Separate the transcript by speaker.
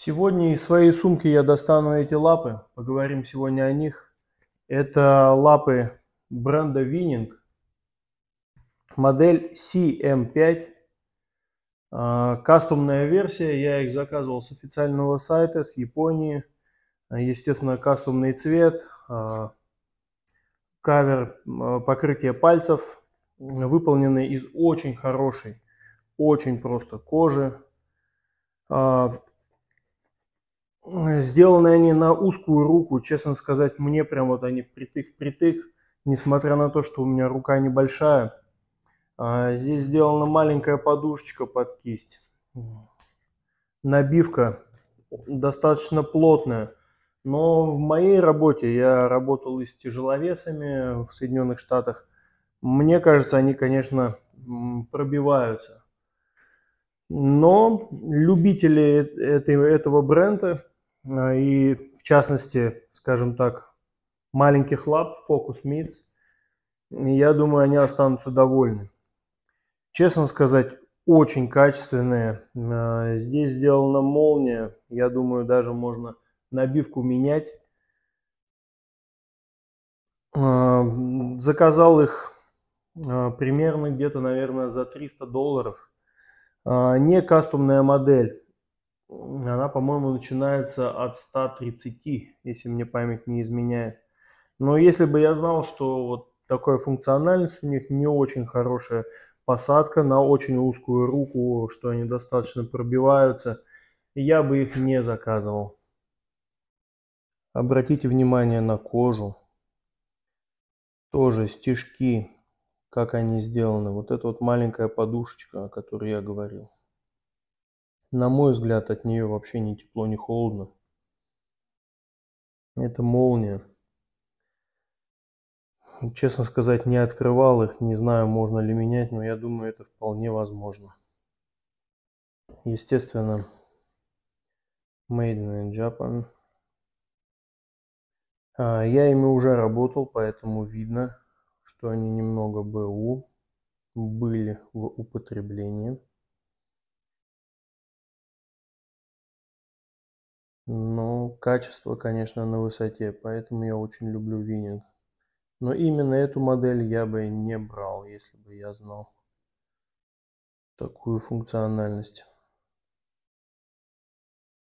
Speaker 1: Сегодня из своей сумки я достану эти лапы. Поговорим сегодня о них. Это лапы бренда Winning. Модель CM5. А, кастомная версия. Я их заказывал с официального сайта, с Японии. А, естественно, кастомный цвет, а, кавер, покрытие пальцев, выполнены из очень хорошей, очень просто кожи. Э, сделаны они на узкую руку, честно сказать, мне прям вот они впритык-впритык, несмотря на то, что у меня рука небольшая. А, здесь сделана маленькая подушечка под кисть. Набивка достаточно плотная. Но в моей работе, я работал и с тяжеловесами в Соединенных Штатах, мне кажется, они, конечно, пробиваются. Но любители этого бренда а, и в частности, скажем так, маленьких лап, фокус мидс, я думаю, они останутся довольны. Честно сказать, очень качественные. А, здесь сделана молния. Я думаю, даже можно набивку менять. А, заказал их примерно где-то, наверное, за 300 долларов. Не кастомная модель. Она, по-моему, начинается от 130, если мне память не изменяет. Но если бы я знал, что вот такая функциональность у них не очень хорошая, посадка на очень узкую руку, что они достаточно пробиваются, я бы их не заказывал. Обратите внимание на кожу. Тоже стежки, как они сделаны. Вот эта вот маленькая подушечка, о которой я говорил на мой взгляд, от нее вообще ни тепло, ни холодно. Это молния. Честно сказать, не открывал их, не знаю, можно ли менять, но я думаю, это вполне возможно. Естественно, Made in Japan. А, я ими уже работал, поэтому видно, что они немного БУ были в употреблении. Ну, качество, конечно, на высоте, поэтому я очень люблю Вининг. Но именно эту модель я бы не брал, если бы я знал такую функциональность.